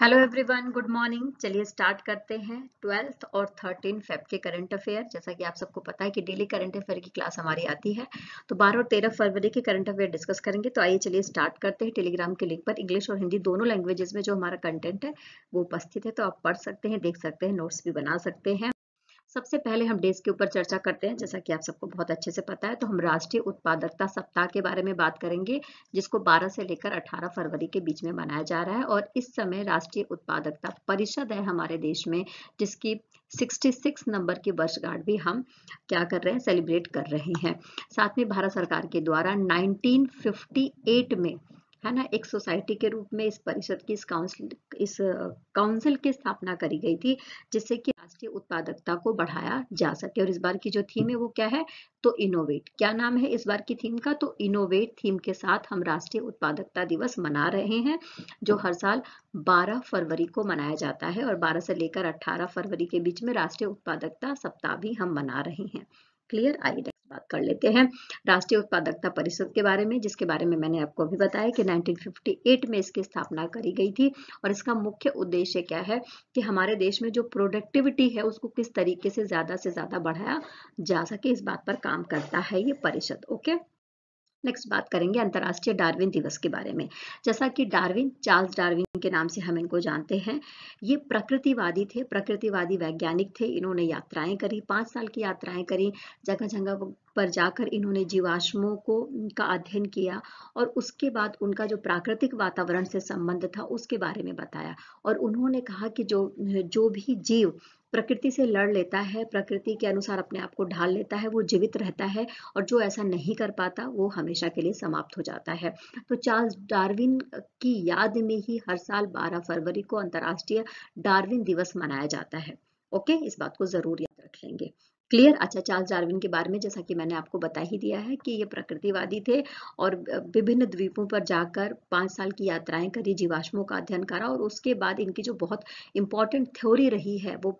hello everyone good morning चलिए start करते हैं ट्वेल्थ और थर्टीन फेब के करंट अफेयर जैसा कि आप सबको पता है कि डेली करंट अफेयर की क्लास हमारी आती है तो बारह और तेरह फरवरी के करंट अफेयर डिस्कस करेंगे तो आइए चलिए स्टार्ट करते हैं टेलीग्राम के लिंक पर इंग्लिश और हिंदी दोनों लैंग्वेजेस में जो हमारा कंटेंट है वो उपस्थित है तो आप पढ़ सकते हैं देख सकते हैं नोट्स भी बना सकते हैं सबसे पहले हम डेज के ऊपर चर्चा करते हैं जैसा कि आप सबको बहुत अच्छे से पता है तो हम राष्ट्रीय उत्पादकता सप्ताह के बारे में बात करेंगे जिसको 12 से लेकर 18 फरवरी के बीच में मनाया जा रहा है और इस समय राष्ट्रीय उत्पादकता परिषद है हमारे देश में जिसकी 66 नंबर की वर्षगांठ भी हम क्या कर रहे हैं सेलिब्रेट कर रहे हैं साथ में भारत सरकार के द्वारा नाइनटीन में है ना एक सोसाइटी के रूप में इस परिषद की इस काउंसिल इस काउंसिल की स्थापना करी गई थी जिससे कि राष्ट्रीय उत्पादकता को बढ़ाया जा सके और इस बार की जो थीम है वो क्या है तो इनोवेट क्या नाम है इस बार की थीम का तो इनोवेट थीम के साथ हम राष्ट्रीय उत्पादकता दिवस मना रहे हैं जो हर साल 12 फरवरी को मनाया जाता है और 12 से लेकर 18 फरवरी के बीच में राष्ट्रीय उत्पादकता सप्ताह भी हम मना रहे हैं क्लियर आई बात कर लेते हैं राष्ट्रीय उत्पादकता परिषद के बारे में जिसके बारे में मैंने आपको अभी बताया कि 1958 में इसकी स्थापना करी गई थी और इसका मुख्य उद्देश्य क्या है कि हमारे देश में जो प्रोडक्टिविटी है उसको किस तरीके से ज़्यादा से ज़्यादा बढ़ाया जा सके इस बात पर काम करता है ये परिषद ओके नेक्स्ट बात करेंगे अंतर्राष्ट्रीय डार्विन दिवस के बारे में जैसा कि डार्विन चार्ल्स डार्विन के नाम से हम इनको जानते हैं ये प्रकृतिवादी थे प्रकृतिवादी वैज्ञानिक थे इन्होंने यात्राएं करी पांच साल की यात्राएं करी जगह जगह पर जाकर इन्होंने जीवाश्मों को का अध्ययन किया और उसके बाद उनका जो प्राकृतिक वातावरण से संबंध था उसके बारे में बताया और उन्होंने कहा कि जो जो भी जीव प्रकृति से लड़ लेता है प्रकृति के अनुसार अपने आप को ढाल लेता है वो जीवित रहता है और जो ऐसा नहीं कर पाता वो हमेशा के लिए समाप्त हो जाता है तो चार्ल्स डार्विन की याद में ही हर साल 12 फरवरी को अंतर्राष्ट्रीय डार्विन दिवस मनाया जाता है ओके इस बात को जरूर याद रख लेंगे क्लियर अच्छा चार्ल्स डार्विन के बारे में जैसा कि मैंने आपको बता ही दिया है कि ये प्रकृतिवादी थे और विभिन्न द्वीपों पर जाकर पाँच साल की यात्राएं करी जीवाश्मों का अध्ययन करा और उसके बाद इनकी जो बहुत इंपॉर्टेंट थ्योरी रही है वो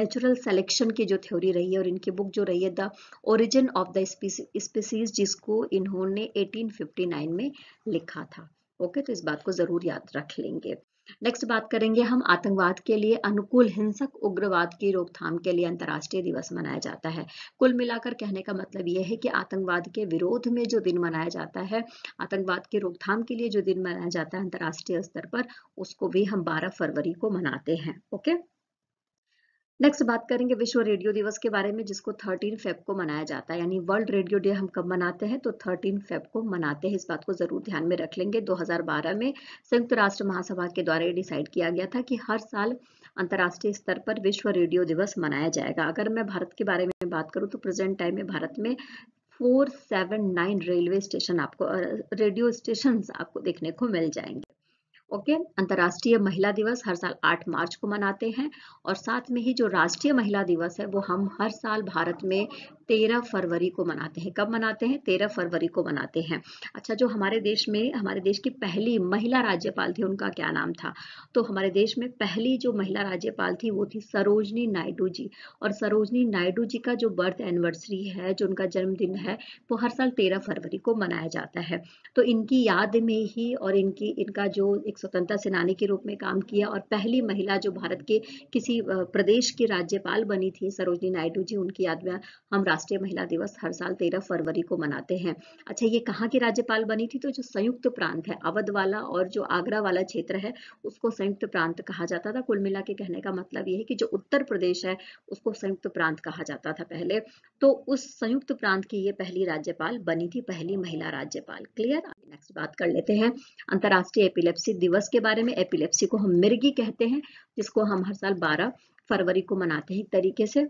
नेचुरल सेलेक्शन की जो थ्योरी रही है और इनकी बुक जो रही है the origin of the species जिसको इन्होंने एटीन में लिखा था ओके तो इस बात को ज़रूर याद रख लेंगे नेक्स्ट बात करेंगे हम आतंकवाद के लिए अनुकूल हिंसक उग्रवाद की रोकथाम के लिए अंतर्राष्ट्रीय दिवस मनाया जाता है कुल मिलाकर कहने का मतलब यह है कि आतंकवाद के विरोध में जो दिन मनाया जाता है आतंकवाद की रोकथाम के लिए जो दिन मनाया जाता है अंतर्राष्ट्रीय स्तर पर उसको भी हम बारह फरवरी को मनाते हैं ओके नेक्स्ट बात करेंगे विश्व रेडियो दिवस के बारे में जिसको 13 फेब को मनाया जाता है यानी वर्ल्ड रेडियो डे हम कब मनाते हैं तो 13 फेब को मनाते हैं इस बात को जरूर ध्यान में रख लेंगे 2012 में संयुक्त राष्ट्र महासभा के द्वारा ये डिसाइड किया गया था कि हर साल अंतर्राष्ट्रीय स्तर पर विश्व रेडियो दिवस मनाया जाएगा अगर मैं भारत के बारे में बात करूँ तो प्रेजेंट टाइम में भारत में four seven nine railway station आपको रेडियो स्टेशन आपको देखने को मिल जाएंगे ओके अंतर्राष्ट्रीय महिला दिवस हर साल 8 मार्च को मनाते हैं और साथ में ही जो राष्ट्रीय महिला दिवस है वो हम हर साल भारत में 13 फरवरी को मनाते हैं कब मनाते हैं 13 फरवरी को मनाते हैं अच्छा जो हमारे देश में हमारे देश की पहली महिला राज्यपाल थी उनका क्या नाम था तो हमारे देश में पहली जो महिला राज्यपाल थी वो थी सरोजनी नायडू जी और सरोजनी नायडू जी का जो बर्थ एनिवर्सरी है जो उनका जन्मदिन है वो हर साल तेरह फरवरी को मनाया जाता है तो इनकी याद में ही और इनकी इनका जो एक स्वतंत्रता सेनानी के रूप में काम किया और पहली महिला जो भारत के किसी प्रदेश की राज्यपाल बनी थी सरोजनी नायडू जी उनकी याद में हम राष्ट्रीय महिला दिवस हर साल तेरह फरवरी को मनाते हैं अच्छा ये कहाँ की राज्यपाल बनी थी तो जो संयुक्त प्रांत है अवध वाला और जो आगरा वाला क्षेत्र है उसको संयुक्त प्रांत कहा जाता था कुल मिला के कहने का मतलब ये है कि जो उत्तर प्रदेश है उसको संयुक्त प्रांत कहा जाता था पहले तो उस संयुक्त प्रांत की ये पहली राज्यपाल बनी थी पहली महिला राज्यपाल क्लियर नेक्स्ट बात कर लेते हैं अंतरराष्ट्रीय एपिलेप्सी दिवस दिवस के बारे में एपिलेप्सी को हम मिर्गी कहते हैं जिसको हम हर साल 12 फरवरी को मनाते हैं तरीके से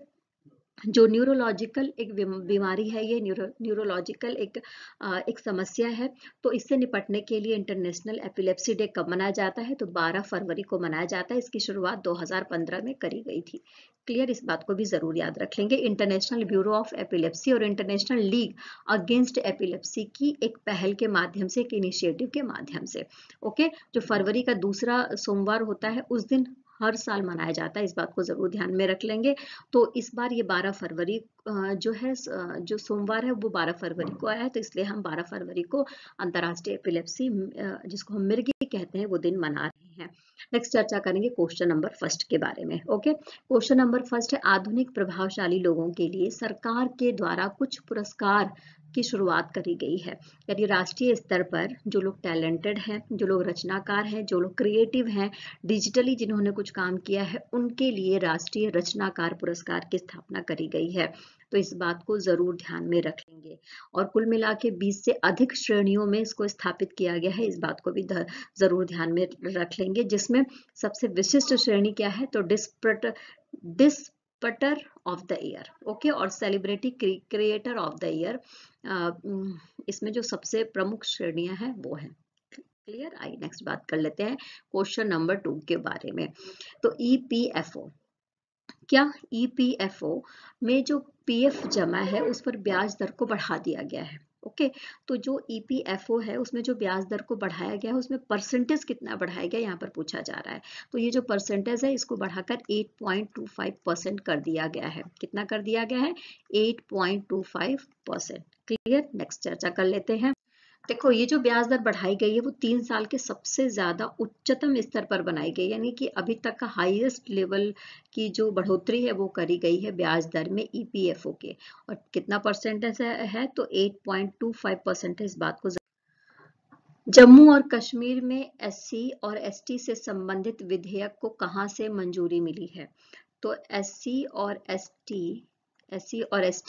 जो न्यूरोलॉजिकल एक बीमारी है ये न्यूरो न्यूरोलॉजिकल एक आ, एक समस्या है तो इससे निपटने के लिए इंटरनेशनल एपिलेप्सी डे कब मनाया जाता है तो 12 फरवरी को मनाया जाता है इसकी शुरुआत 2015 में करी गई थी क्लियर इस बात को भी जरूर याद रख लेंगे इंटरनेशनल ब्यूरो ऑफ एपिलेप्सी और इंटरनेशनल लीग अगेंस्ट एपिलेप्सी की एक पहल के माध्यम से एक इनिशिएटिव के माध्यम से ओके जो फरवरी का दूसरा सोमवार होता है उस दिन हर साल मनाया जाता है इस बात को ज़रूर ध्यान में रख लेंगे तो इस बार ये 12 फरवरी जो है जो सोमवार है वो 12 फरवरी को आया है तो इसलिए हम 12 फरवरी को अंतर्राष्ट्रीय एपिलेप्सी जिसको हम मिर्गी कहते हैं वो दिन मना रहे हैं नेक्स्ट चर्चा करेंगे क्वेश्चन नंबर फर्स्ट के बारे में ओके क्वेश्चन नंबर फर्स्ट है आधुनिक प्रभावशाली लोगों के लिए सरकार के द्वारा कुछ पुरस्कार की शुरुआत करी गई है यानी राष्ट्रीय स्तर पर जो लोग टैलेंटेड हैं जो लोग रचनाकार हैं जो लोग क्रिएटिव हैं डिजिटली जिन्होंने कुछ काम किया है उनके लिए राष्ट्रीय रचनाकार पुरस्कार की स्थापना करी गई है तो इस बात को ज़रूर ध्यान में रख लेंगे और कुल मिला के बीस से अधिक श्रेणियों में इसको स्थापित किया गया है इस बात को भी ज़रूर ध्यान में रख लेंगे जिसमें सबसे विशिष्ट श्रेणी क्या है तो disruptor disruptor of the year okay और celebrity creator of the year इसमें जो सबसे प्रमुख श्रेणियां हैं वो है क्लियर आई नेक्स्ट बात कर लेते हैं क्वेश्चन नंबर टू के बारे में तो ई पी एफ ओ क्या ई पी एफ ओ में जो पी एफ जमा है उस पर ब्याज दर को बढ़ा दिया गया है ओके तो जो ईपीएफओ e है उसमें जो ब्याज दर को बढ़ाया गया है उसमें परसेंटेज कितना बढ़ाया गया यहाँ पर पूछा जा रहा है तो ये जो परसेंटेज है इसको बढ़ाकर 8.25 परसेंट कर दिया गया है कितना कर दिया गया है 8.25 परसेंट क्लियर नेक्स्ट चर्चा कर लेते हैं देखो ये जो ब्याज दर बढ़ाई गई है वो तीन साल के सबसे ज़्यादा उच्चतम स्तर पर बनाई गई यानी कि अभी तक का हाईएस्ट लेवल की जो बढ़ोतरी है वो करी गई है ब्याज दर में ईपीएफओ e के और कितना परसेंटेज है तो 8.25 परसेंट है इस बात को जम्मू और कश्मीर में एससी और एसटी से संबंधित विधेयक को कहा से मंजूरी मिली है तो एससी और एसटी एस और एस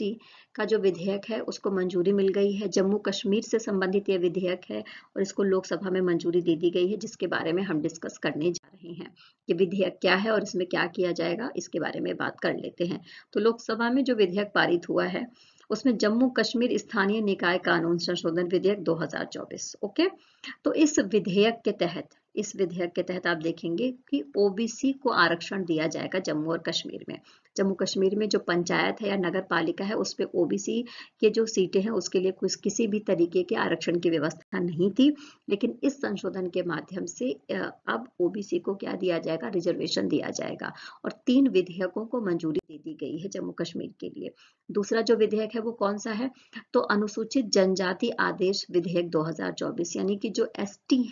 का जो विधेयक है उसको मंजूरी मिल गई है जम्मू कश्मीर से संबंधित यह विधेयक है और इसको लोकसभा में मंजूरी दे दी गई है जिसके बारे में हम डिस्कस करने जा रहे हैं ये विधेयक क्या है और इसमें क्या किया जाएगा इसके बारे में बात कर लेते हैं तो लोकसभा में जो विधेयक पारित हुआ है उसमें जम्मू कश्मीर स्थानीय निकाय कानून संशोधन विधेयक दो ओके तो इस विधेयक के तहत इस विधेयक के तहत आप देखेंगे कि ओबीसी को आरक्षण दिया जाएगा जम्मू और कश्मीर में जम्मू कश्मीर में जो पंचायत है या नगर पालिका है उस पर ओबीसी के जो सीटें हैं उसके लिए कुछ किसी भी तरीके के आरक्षण की व्यवस्था नहीं थी लेकिन इस संशोधन के माध्यम से अब ओबीसी को क्या दिया जाएगा रिजर्वेशन दिया जाएगा और तीन विधेयकों को मंजूरी दे दी गई है जम्मू कश्मीर के लिए दूसरा जो विधेयक है वो कौन सा है तो अनुसूचित जनजाति आदेश विधेयक दो यानी कि जो एस टी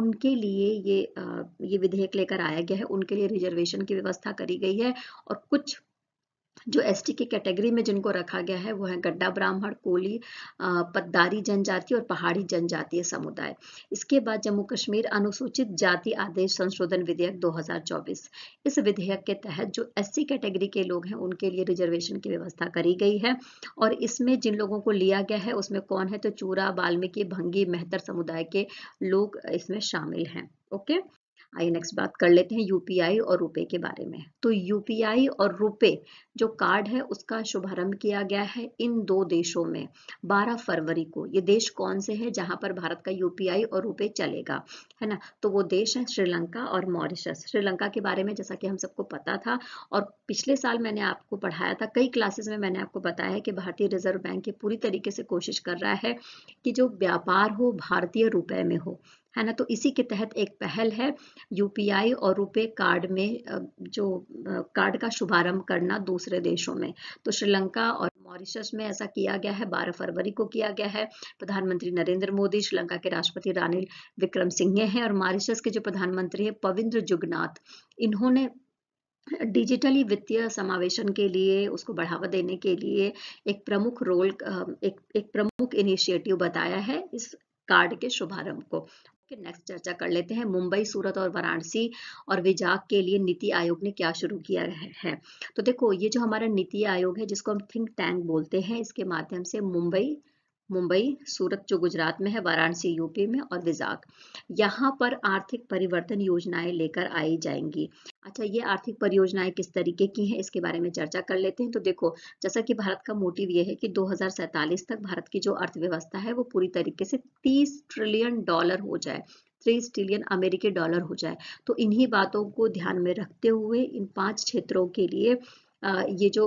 उनके लिए ये ये विधेयक लेकर आया गया है उनके लिए रिजर्वेशन की व्यवस्था करी गई है और कुछ जो टी की कैटेगरी में जिनको रखा गया है वो है गड्ढा ब्राह्मण कोली पद्दारी जनजाति और पहाड़ी जनजातीय समुदाय इसके बाद जम्मू कश्मीर अनुसूचित जाति आदेश संशोधन विधेयक 2024 इस विधेयक के तहत जो एससी कैटेगरी के लोग हैं उनके लिए रिजर्वेशन की व्यवस्था करी गई है और इसमें जिन लोगों को लिया गया है उसमें कौन है तो चूरा वाल्मीकि भंगी मेहतर समुदाय के लोग इसमें शामिल हैं ओके आइए नेक्स्ट बात कर लेते हैं यूपीआई और रुपए के बारे में तो यूपीआई और रुपए जो कार्ड है उसका शुभारंभ किया गया है इन दो देशों में 12 फरवरी को ये देश कौन से हैं जहां पर भारत का यूपीआई और रुपए चलेगा है ना तो वो देश है श्रीलंका और मॉरिशस श्रीलंका के बारे में जैसा कि हम सबको पता था और पिछले साल मैंने आपको पढ़ाया था कई क्लासेस में मैंने आपको बताया है कि भारतीय रिजर्व बैंक ये पूरी तरीके से कोशिश कर रहा है कि जो व्यापार हो भारतीय रुपए में हो है ना तो इसी के तहत एक पहल है यूपीआई और रुपए कार्ड में जो कार्ड का शुभारंभ करना दूसरे देशों में तो श्रीलंका और मॉरिशस में ऐसा किया गया है 12 फरवरी को किया गया है प्रधानमंत्री नरेंद्र मोदी श्रीलंका के राष्ट्रपति रानिल विक्रम सिंघे हैं और मॉरिशस के जो प्रधानमंत्री है पविंद्र जुगनाथ इन्होंने डिजिटली वित्तीय समावेशन के लिए उसको बढ़ावा देने के लिए एक प्रमुख रोल एक एक प्रमुख इनिशिएटिव बताया है इस कार्ड के शुभारंभ को के नेक्स्ट चर्चा कर लेते हैं मुंबई सूरत और वाराणसी और विजाग के लिए नीति आयोग ने क्या शुरू किया है तो देखो ये जो हमारा नीति आयोग है जिसको हम थिंक टैंक बोलते हैं इसके माध्यम से मुंबई मुंबई सूरत जो गुजरात में है वाराणसी यूपी में और विजाक यहाँ पर आर्थिक परिवर्तन योजनाएं लेकर आई जाएंगी अच्छा ये आर्थिक परियोजनाएं किस तरीके की हैं इसके बारे में चर्चा कर लेते हैं तो देखो जैसा कि भारत का मोटिव ये है कि दो तक भारत की जो अर्थव्यवस्था है वो पूरी तरीके से तीस ट्रिलियन डॉलर हो जाए तीस ट्रिलियन अमेरिकी डॉलर हो जाए तो इन्हीं बातों को ध्यान में रखते हुए इन पांच क्षेत्रों के लिए ये जो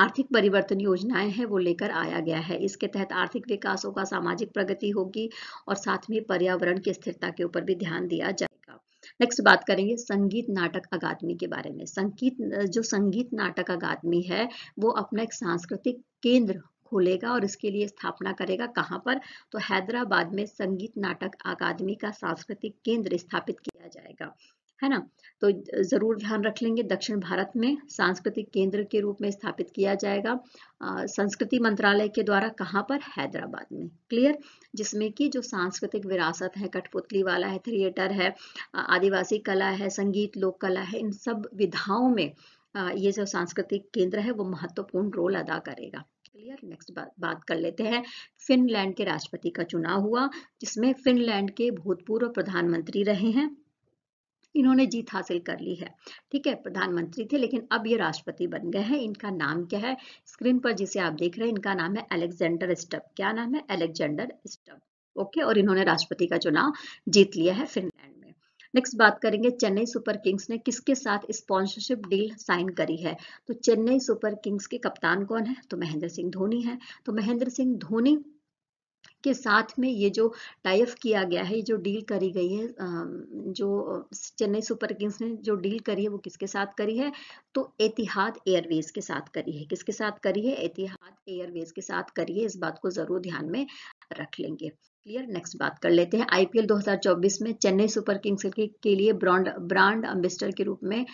आर्थिक परिवर्तन योजनाएं हैं वो लेकर आया गया है इसके तहत आर्थिक विकास होगा सामाजिक प्रगति होगी और साथ में पर्यावरण की स्थिरता के ऊपर भी ध्यान दिया जाएगा नेक्स्ट बात करेंगे संगीत नाटक अकादमी के बारे में संगीत जो संगीत नाटक अकादमी है वो अपना एक सांस्कृतिक केंद्र खोलेगा और इसके लिए स्थापना करेगा कहाँ पर तो हैदराबाद में संगीत नाटक अकादमी का सांस्कृतिक केंद्र स्थापित किया जाएगा है ना तो ज़रूर ध्यान रख लेंगे दक्षिण भारत में सांस्कृतिक केंद्र के रूप में स्थापित किया जाएगा संस्कृति मंत्रालय के द्वारा कहाँ पर हैदराबाद में क्लियर जिसमें कि जो सांस्कृतिक विरासत है कठपुतली वाला है थिएटर है आदिवासी कला है संगीत लोक कला है इन सब विधाओं में ये जो सांस्कृतिक केंद्र है वो महत्वपूर्ण रोल अदा करेगा क्लियर नेक्स्ट बात बात कर लेते हैं फिनलैंड के राष्ट्रपति का चुनाव हुआ जिसमें फिनलैंड के भूतपूर्व प्रधानमंत्री रहे हैं इन्होंने जीत हासिल कर ली है ठीक है प्रधानमंत्री थे लेकिन अब ये राष्ट्रपति बन गए हैं इनका नाम क्या है स्क्रीन पर जिसे आप देख रहे हैं इनका नाम है अलेक्जेंडर स्टब क्या नाम है अलेक्जेंडर स्टब ओके और इन्होंने राष्ट्रपति का चुनाव जीत लिया है फिनलैंड नेक्स्ट बात करेंगे चेन्नई सुपर किंग्स ने किसके साथ स्पॉन्सरशिप डील साइन करी है तो चेन्नई सुपर किंग्स के कप्तान कौन है तो महेंद्र सिंह धोनी है तो महेंद्र सिंह धोनी के साथ में ये जो टाइप किया गया है जो डील करी गई है जो चेन्नई सुपर किंग्स ने जो डील करी है वो किसके साथ करी है तो एतिहाद एयरवेज के साथ करी है किसके साथ करी है एतिहाद एयरवेज के साथ करी है इस बात को जरूर ध्यान में रख लेंगे क्लियर नेक्स्ट बात कर लेते हैं आईपीएल 2024 में चेन्नई सुपर किंग्स के, लिए ब्रांड ब्रांड एम्बेसडर के रूप में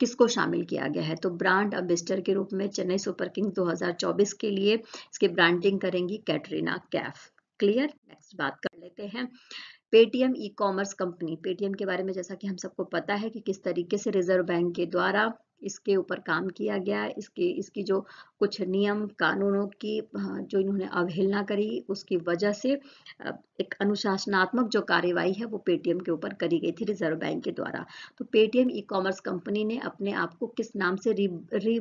किसको शामिल किया गया है तो ब्रांड अम्बेस्टर के रूप में चेन्नई सुपर किंग्स 2024 के लिए इसकी ब्रांडिंग करेंगी कैटरीना कैफ क्लियर नेक्स्ट बात कर लेते हैं Paytm e commerce company Paytm के बारे में जैसा कि हम सबको पता है कि किस तरीके से रिजर्व बैंक के द्वारा इसके ऊपर काम किया गया इसके इसकी जो कुछ नियम कानूनों की हाँ, जो इन्होंने अवहेलना करी उसकी वजह से एक अनुशासनात्मक जो कार्यवाही है वो पेटीएम के ऊपर करी गई थी रिजर्व बैंक के द्वारा तो पेटीएम ई कॉमर्स कंपनी ने अपने आप को किस नाम से री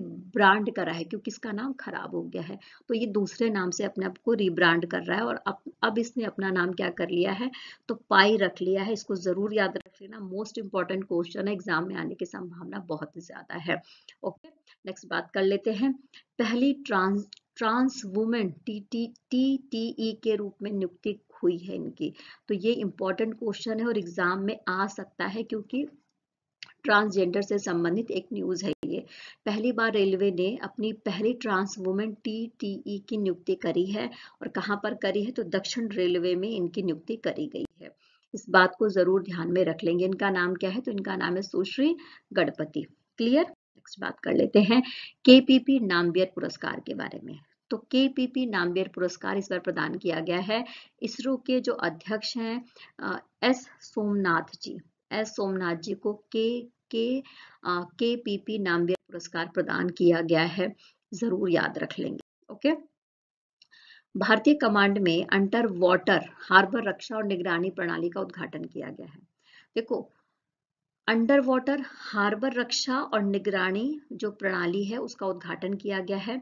करा है क्योंकि इसका नाम खराब हो गया है तो ये दूसरे नाम से अपने आप को रिब्रांड कर रहा है और अब अब इसने अपना नाम क्या कर लिया है तो पाई रख लिया है इसको जरूर याद रख लेना मोस्ट इंपॉर्टेंट क्वेश्चन है एग्जाम में आने की संभावना बहुत ज्यादा है है ओके नेक्स्ट बात कर लेते हैं पहली trans trans women T T T T E के रूप में नियुक्ति हुई है इनकी तो ये इम्पोर्टेंट क्वेश्चन है और एग्जाम में आ सकता है क्योंकि ट्रांसजेंडर से संबंधित एक न्यूज़ है ये पहली बार रेलवे ने अपनी पहली trans women T T E की नियुक्ति करी है और कहाँ पर करी है तो दक्षिण रेलवे में इनकी नियुक्ति करी गई है इस बात को ज़रूर ध्यान में रख लेंगे इनका नाम क्या है तो इनका नाम है सुश्री गणपति क्लियर नेक्स्ट बात कर लेते हैं केपीपी नामबियर पुरस्कार के बारे में तो के पी पी नामबेर पुरस्कार इस बार प्रदान किया गया है इसरो के जो अध्यक्ष हैं एस सोमनाथ जी एस सोमनाथ जी को के के के पी पी नामबेर पुरस्कार प्रदान किया गया है जरूर याद रख लेंगे ओके भारतीय कमांड में अंडर वाटर हार्बर रक्षा और निगरानी प्रणाली का उद्घाटन किया गया है देखो अंडर वाटर हार्बर रक्षा और निगरानी जो प्रणाली है उसका उद्घाटन किया गया है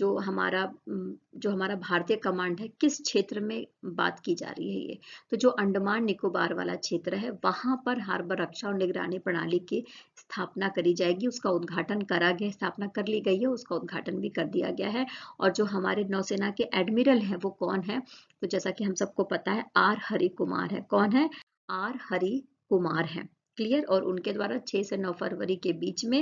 जो हमारा जो हमारा भारतीय कमांड है किस क्षेत्र में बात की जा रही है ये तो जो अंडमान निकोबार वाला क्षेत्र है वहां पर हार्बर रक्षा और निगरानी प्रणाली की स्थापना करी जाएगी उसका उद्घाटन करा गया स्थापना कर ली गई है उसका उद्घाटन भी कर दिया गया है और जो हमारे नौसेना के एडमिरल है वो कौन है तो जैसा कि हम सबको पता है आर हरि कुमार है कौन है आर हरि कुमार है क्लियर और उनके द्वारा 6 से 9 फरवरी के बीच में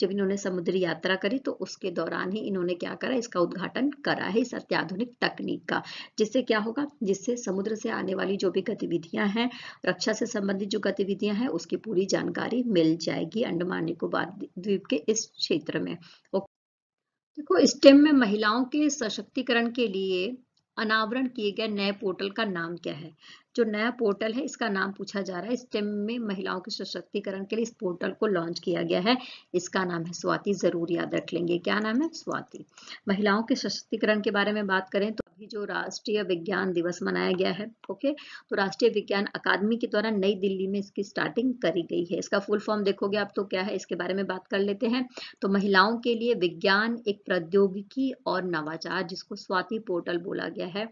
जब इन्होंने समुद्री यात्रा करी तो उसके दौरान ही इन्होंने क्या करा इसका उद्घाटन करा है इस अत्याधुनिक तकनीक का जिससे क्या होगा जिससे समुद्र से आने वाली जो भी गतिविधियां हैं रक्षा से संबंधित जो गतिविधियां हैं उसकी पूरी जानकारी मिल जाएगी अंडमान निकोबार द्वीप के इस क्षेत्र में देखो स्टेम में महिलाओं के सशक्तिकरण के लिए अनावरण किए गए नए पोर्टल का नाम क्या है जो नया पोर्टल है इसका नाम पूछा जा रहा है स्टेम में महिलाओं के सशक्तिकरण के लिए इस पोर्टल को लॉन्च किया गया है इसका नाम है स्वाति जरूर याद रख लेंगे क्या नाम है स्वाति महिलाओं के सशक्तिकरण के बारे में बात करें तो अभी जो राष्ट्रीय विज्ञान दिवस मनाया गया है ओके तो राष्ट्रीय विज्ञान अकादमी के द्वारा नई दिल्ली में इसकी स्टार्टिंग करी गई है इसका फुल फॉर्म देखोगे आप तो क्या है इसके बारे में बात कर लेते हैं तो महिलाओं के लिए विज्ञान एक प्रौद्योगिकी और नवाचार जिसको स्वाति पोर्टल बोला गया है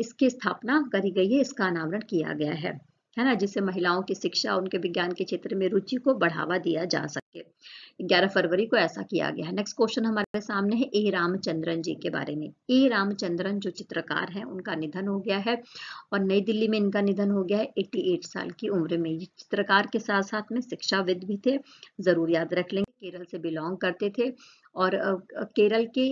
इसकी स्थापना करी गई है इसका अनावरण किया गया है है ना जिससे महिलाओं की शिक्षा उनके विज्ञान के क्षेत्र में रुचि को बढ़ावा दिया जा सके 11 फरवरी को ऐसा किया गया है नेक्स्ट क्वेश्चन हमारे सामने है ए रामचंद्रन जी के बारे में ए रामचंद्रन जो चित्रकार हैं उनका निधन हो गया है और नई दिल्ली में इनका निधन हो गया है 88 साल की उम्र में ये चित्रकार के साथ साथ में शिक्षाविद भी थे जरूर याद रख लेंगे केरल से बिलोंग करते थे और केरल के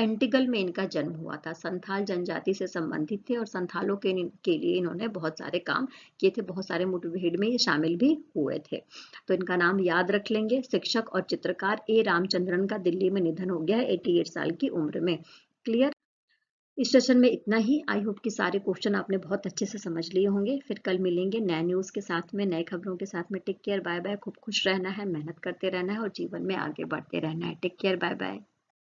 एंटीगल में इनका जन्म हुआ था संथाल जनजाति से संबंधित थे और संथालों के, के लिए इन्होंने बहुत सारे काम किए थे बहुत सारे मुठभेड़ में ये शामिल भी हुए थे तो इनका नाम याद रख लेंगे शिक्षक और चित्रकार ए रामचंद्रन का दिल्ली में निधन हो गया एटी साल की उम्र में क्लियर इस सेशन में इतना ही आई होप कि सारे क्वेश्चन आपने बहुत अच्छे से समझ लिए होंगे फिर कल मिलेंगे नए न्यूज़ के साथ में नए खबरों के साथ में टेक केयर बाय बाय खूब खुश रहना है मेहनत करते रहना है और जीवन में आगे बढ़ते रहना है टेक केयर बाय बाय